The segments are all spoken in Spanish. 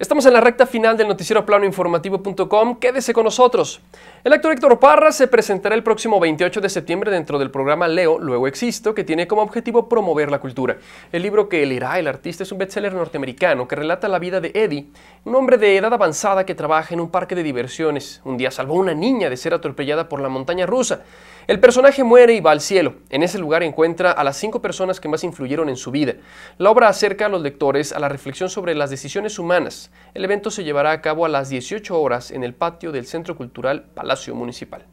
Estamos en la recta final del noticiero plano planoinformativo.com. Quédese con nosotros. El actor Héctor Parra se presentará el próximo 28 de septiembre dentro del programa Leo, Luego Existo, que tiene como objetivo promover la cultura. El libro que leerá el artista es un bestseller norteamericano que relata la vida de Eddie, un hombre de edad avanzada que trabaja en un parque de diversiones. Un día salvó a una niña de ser atropellada por la montaña rusa. El personaje muere y va al cielo. En ese lugar encuentra a las cinco personas que más influyeron en su vida. La obra acerca a los lectores a la reflexión sobre las decisiones humanas el evento se llevará a cabo a las 18 horas en el patio del Centro Cultural Palacio Municipal.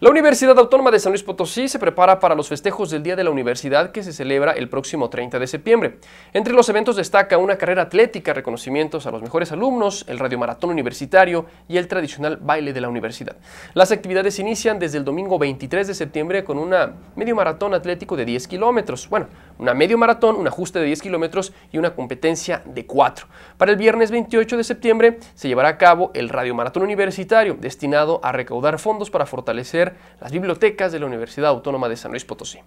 La Universidad Autónoma de San Luis Potosí se prepara para los festejos del Día de la Universidad que se celebra el próximo 30 de septiembre. Entre los eventos destaca una carrera atlética, reconocimientos a los mejores alumnos, el maratón universitario y el tradicional baile de la universidad. Las actividades inician desde el domingo 23 de septiembre con una medio maratón atlético de 10 kilómetros. Bueno, una medio maratón, un ajuste de 10 kilómetros y una competencia de 4. Para el viernes 28 de septiembre se llevará a cabo el Radio Maratón Universitario, destinado a recaudar fondos para fortalecer las bibliotecas de la Universidad Autónoma de San Luis Potosí.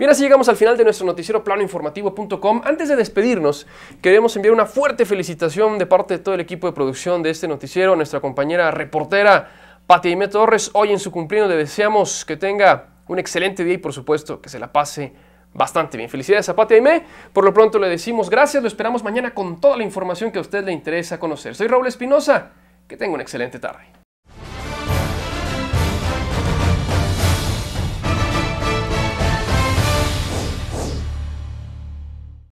Bien, así llegamos al final de nuestro noticiero planoinformativo.com. Antes de despedirnos, queremos enviar una fuerte felicitación de parte de todo el equipo de producción de este noticiero, nuestra compañera reportera Pati Aime Torres. Hoy en su cumpleaños le deseamos que tenga un excelente día y por supuesto que se la pase bastante bien. Felicidades a Pati Aime. Por lo pronto le decimos gracias. Lo esperamos mañana con toda la información que a usted le interesa conocer. Soy Raúl Espinosa. Que tenga una excelente tarde.